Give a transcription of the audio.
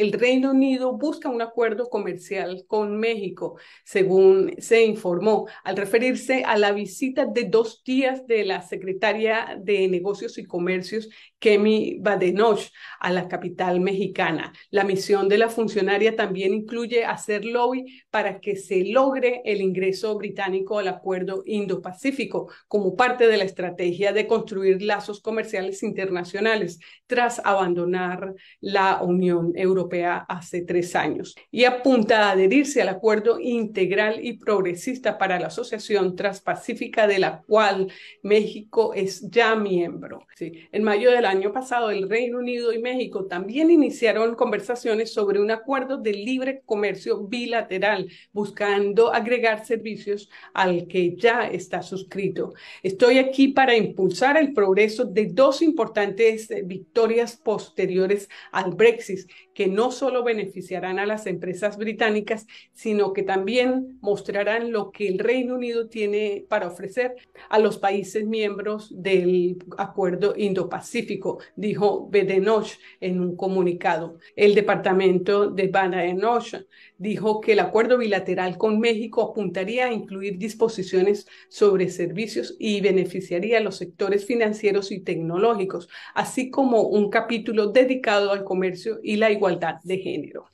El Reino Unido busca un acuerdo comercial con México, según se informó, al referirse a la visita de dos días de la secretaria de Negocios y Comercios, Kemi Badenoch, a la capital mexicana. La misión de la funcionaria también incluye hacer lobby para que se logre el ingreso británico al acuerdo Indo-Pacífico como parte de la estrategia de construir lazos comerciales internacionales tras abandonar la Unión Europea hace tres años y apunta a adherirse al acuerdo integral y progresista para la Asociación Transpacífica de la cual México es ya miembro. En mayo del año pasado, el Reino Unido y México también iniciaron conversaciones sobre un acuerdo de libre comercio bilateral, buscando agregar servicios al que ya está suscrito. Estoy aquí para impulsar el progreso de dos importantes eh, victorias posteriores al Brexit, que no no solo beneficiarán a las empresas británicas, sino que también mostrarán lo que el Reino Unido tiene para ofrecer a los países miembros del Acuerdo Indo-Pacífico, dijo Bedenoch en un comunicado. El departamento de Noche dijo que el acuerdo bilateral con México apuntaría a incluir disposiciones sobre servicios y beneficiaría a los sectores financieros y tecnológicos, así como un capítulo dedicado al comercio y la igualdad de género.